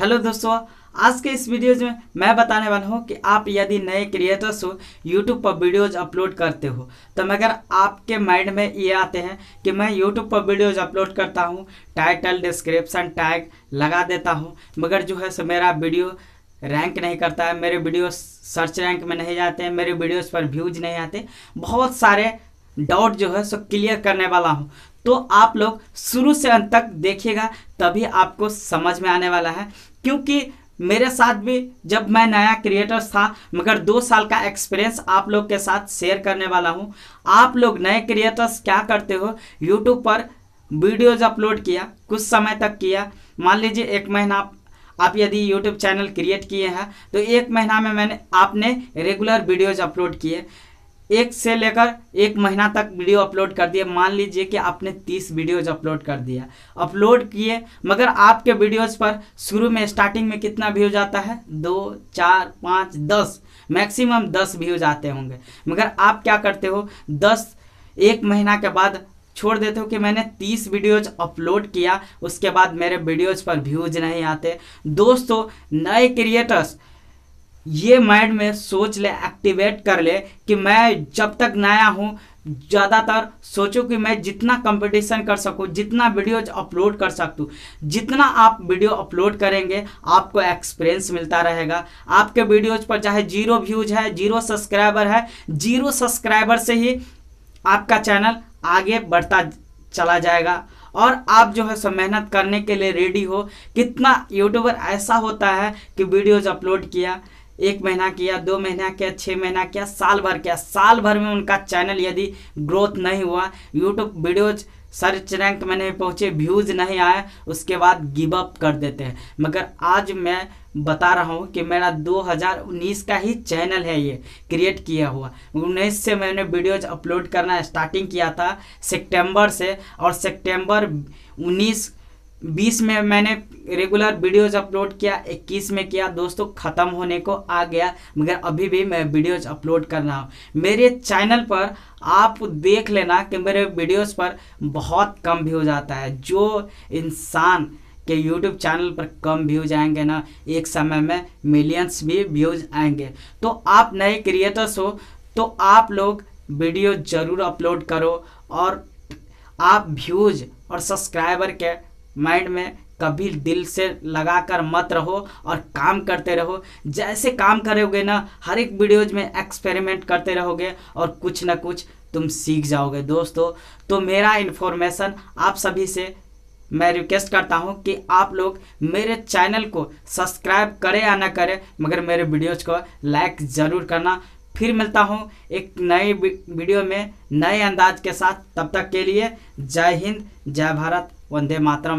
hello दोस्तों आज के इस वीडियो में मैं बताने वाला हूँ कि आप यदि नए क्रिएटर्स हो यूट्यूब पर वीडियोज अपलोड करते हो तो मगर आपके माइंड में ये आते हैं कि मैं यूट्यूब पर वीडियोज अपलोड करता हूँ टाइटल डिस्क्रिप्शन टैग लगा देता हूँ मगर जो है सो मेरा वीडियो रैंक नहीं करता है मेरे वीडियो सर्च रैंक में नहीं जाते हैं मेरे वीडियोस पर व्यूज नहीं आते बहुत सारे डाउट जो है सो क्लियर करने वाला हूँ तो आप लोग शुरू से अंत तक देखिएगा तभी आपको समझ में आने वाला है क्योंकि मेरे साथ भी जब मैं नया क्रिएटर था मगर दो साल का एक्सपीरियंस आप लोग के साथ शेयर करने वाला हूँ आप लोग नए क्रिएटर्स क्या करते हो यूट्यूब पर वीडियोज अपलोड किया कुछ समय तक किया मान लीजिए एक महीना आप आप यदि YouTube चैनल क्रिएट किए हैं तो एक महीना में मैंने आपने रेगुलर वीडियोज अपलोड किए एक से लेकर एक महीना तक वीडियो अपलोड कर दिए मान लीजिए कि आपने तीस वीडियोज अपलोड कर दिया अपलोड किए मगर आपके वीडियोज पर शुरू में स्टार्टिंग में कितना व्यूज आता है दो चार पाँच दस मैक्सिमम दस व्यूज आते होंगे मगर आप क्या करते हो दस एक महीना के बाद छोड़ देते हो कि मैंने तीस वीडियोज अपलोड किया उसके बाद मेरे वीडियोज पर व्यूज नहीं आते दोस्तों नए क्रिएटर्स ये माइंड में सोच ले एक्टिवेट कर ले कि मैं जब तक नया हूँ ज़्यादातर सोचो कि मैं जितना कंपटीशन कर सकूँ जितना वीडियोज अपलोड कर सकूँ जितना आप वीडियो अपलोड करेंगे आपको एक्सपीरियंस मिलता रहेगा आपके वीडियोज पर चाहे जीरो व्यूज है जीरो सब्सक्राइबर है जीरो सब्सक्राइबर से ही आपका चैनल आगे बढ़ता चला जाएगा और आप जो है सो मेहनत करने के लिए रेडी हो कितना यूट्यूबर ऐसा होता है कि वीडियोज अपलोड किया एक महीना किया दो महीना किया छः महीना किया साल भर किया साल भर में उनका चैनल यदि ग्रोथ नहीं हुआ यूट्यूब वीडियोज़ सर्च रैंक में नहीं पहुँचे व्यूज़ नहीं आए उसके बाद गिवअप कर देते हैं मगर आज मैं बता रहा हूँ कि मेरा 2019 का ही चैनल है ये क्रिएट किया हुआ उन्नीस से मैंने वीडियोज अपलोड करना स्टार्टिंग किया था सितंबर से और सितंबर 19 बीस में मैंने रेगुलर वीडियोज अपलोड किया इक्कीस में किया दोस्तों ख़त्म होने को आ गया मगर अभी भी मैं वीडियोज अपलोड कर रहा हूँ मेरे चैनल पर आप देख लेना कि मेरे वीडियोज़ पर बहुत कम व्यूज आता है जो इंसान के यूट्यूब चैनल पर कम व्यूज आएंगे ना एक समय में मिलियंस भी व्यूज आएंगे तो आप नए क्रिएटर्स हो तो आप लोग वीडियो ज़रूर अपलोड करो और आप व्यूज और सब्सक्राइबर के माइंड में कभी दिल से लगा कर मत रहो और काम करते रहो जैसे काम करोगे ना हर एक वीडियोज में एक्सपेरिमेंट करते रहोगे और कुछ ना कुछ तुम सीख जाओगे दोस्तों तो मेरा इन्फॉर्मेशन आप सभी से मैं रिक्वेस्ट करता हूं कि आप लोग मेरे चैनल को सब्सक्राइब करें या ना करें मगर मेरे वीडियोज को लाइक ज़रूर करना फिर मिलता हूं एक नए वीडियो में नए अंदाज के साथ तब तक के लिए जय हिंद जय भारत वंदे मातरम